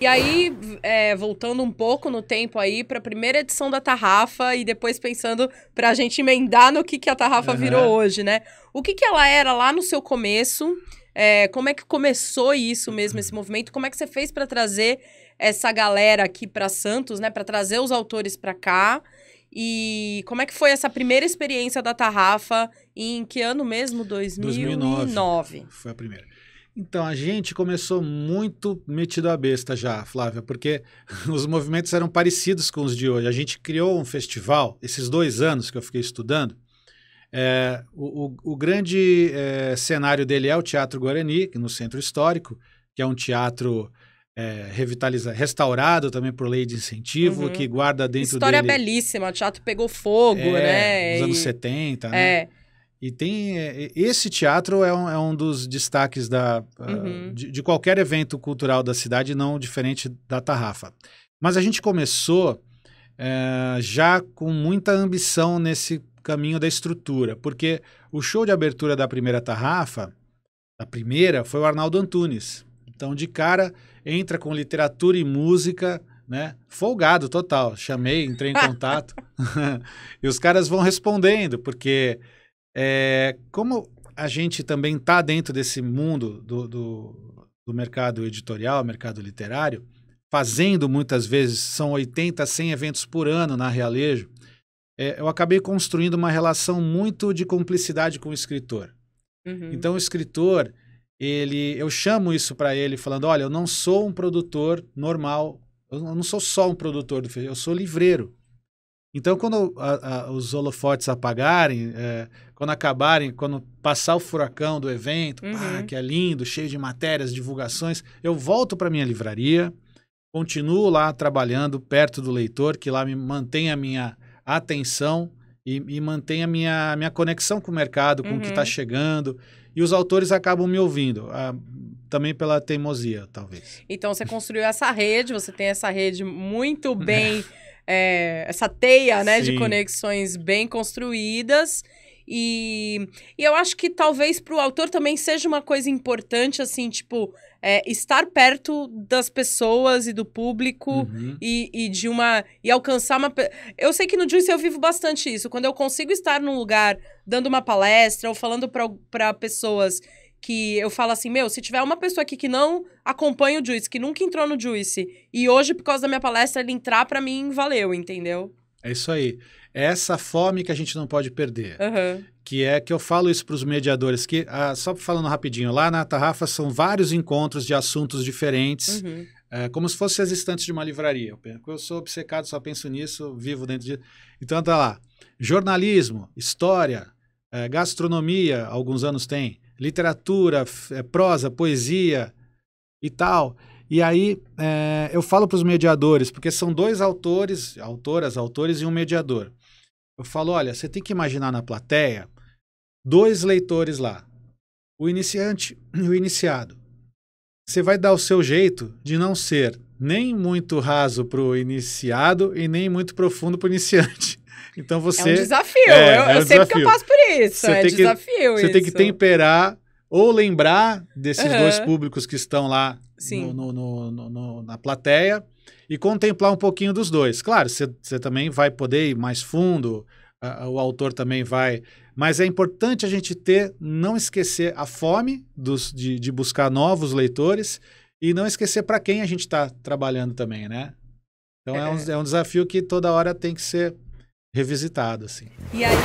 E aí, é, voltando um pouco no tempo aí, para a primeira edição da Tarrafa e depois pensando para a gente emendar no que, que a Tarrafa uhum. virou hoje, né? O que, que ela era lá no seu começo? É, como é que começou isso mesmo, esse movimento? Como é que você fez para trazer essa galera aqui para Santos, né? Para trazer os autores para cá? E como é que foi essa primeira experiência da Tarrafa? Em que ano mesmo? 2009. 2009. Foi a primeira. Então, a gente começou muito metido à besta já, Flávia, porque os movimentos eram parecidos com os de hoje. A gente criou um festival, esses dois anos que eu fiquei estudando, é, o, o, o, grande é, cenário dele é o Teatro Guarani, no Centro Histórico, que é um teatro é, revitalizado, restaurado também por lei de incentivo, uhum. que guarda dentro História dele... História belíssima, o teatro pegou fogo, é, né? Nos anos 70, né? É. E tem. É, esse teatro é um, é um dos destaques da, ah, uhum. uh, de, de, qualquer evento cultural da cidade, não diferente da Tarrafa. Mas a gente começou é, já com muita ambição nesse caminho da estrutura, porque o show de abertura da primeira Tarrafa, a primeira, foi o Arnaldo Antunes. Então, de cara, entra com literatura e música, né? Folgado total. Chamei, entrei em contato. e os caras vão respondendo, porque é, como a gente também está dentro desse mundo do, do, do, mercado editorial, mercado literário, fazendo muitas vezes, são 80, 100 eventos por ano na Realejo, é, eu acabei construindo uma relação muito de cumplicidade com o escritor. Uhum. Então, o escritor, ele, eu chamo isso para ele, falando: olha, eu não sou um produtor normal, eu não sou só um produtor do eu sou livreiro. Então, quando a, a, os holofotes apagarem, é, quando acabarem, quando passar o furacão do evento, uhum. pá, que é lindo, cheio de matérias, divulgações, eu volto para minha livraria, continuo lá trabalhando perto do leitor, que lá me mantém a minha atenção e, e mantém a minha, minha conexão com o mercado, com uhum. o que está uhum. chegando. E os autores acabam me ouvindo. A, ah, também pela teimosia, talvez. Então você construiu essa rede, você tem essa rede muito bem é, essa teia né, de conexões bem construídas. E, e eu acho que talvez para o autor também seja uma coisa importante, assim, tipo, é, estar perto das pessoas e do público uhum. e, e, de uma. e alcançar uma. Eu sei que no Juice eu vivo bastante isso. Quando eu consigo estar num lugar dando uma palestra ou falando para pessoas que eu falo assim, meu, se tiver uma pessoa aqui que não acompanha o Juice, que nunca entrou no Juice, e hoje, por causa da minha palestra, ele entrar, para mim, valeu, entendeu? É isso aí. É essa fome que a gente não pode perder. Uhum. Que é que eu falo isso para os mediadores, que ah, só falando rapidinho, lá na Tarrafa são vários encontros de assuntos diferentes, uhum. é, como se fossem as estantes de uma livraria. Eu sou obcecado, só penso nisso, vivo dentro de... Então tá lá, jornalismo, história, é, gastronomia, alguns anos tem, literatura, eh, prosa, poesia e tal. E aí é, eu falo para os mediadores, porque são dois autores, autoras, autores e um mediador. Eu falo, olha, você tem que imaginar na plateia dois leitores lá, o iniciante e o iniciado. Você vai dar o seu jeito de não ser nem muito raso para o iniciado e nem muito profundo para o iniciante. Então você. É um desafio. É, eu, é um eu sei eu passo por isso, você é tem desafio que, isso. Você tem que temperar ou lembrar desses uhum. dois públicos que estão lá no, no, no, na plateia e contemplar um pouquinho dos dois. Claro, você também vai poder ir mais fundo, a, o autor também vai. Mas é importante a gente ter, não esquecer a fome dos, de, de buscar novos leitores e não esquecer para quem a gente está trabalhando também, né? Então é. É, um, é um desafio que toda hora tem que ser revisitado, assim. E aí?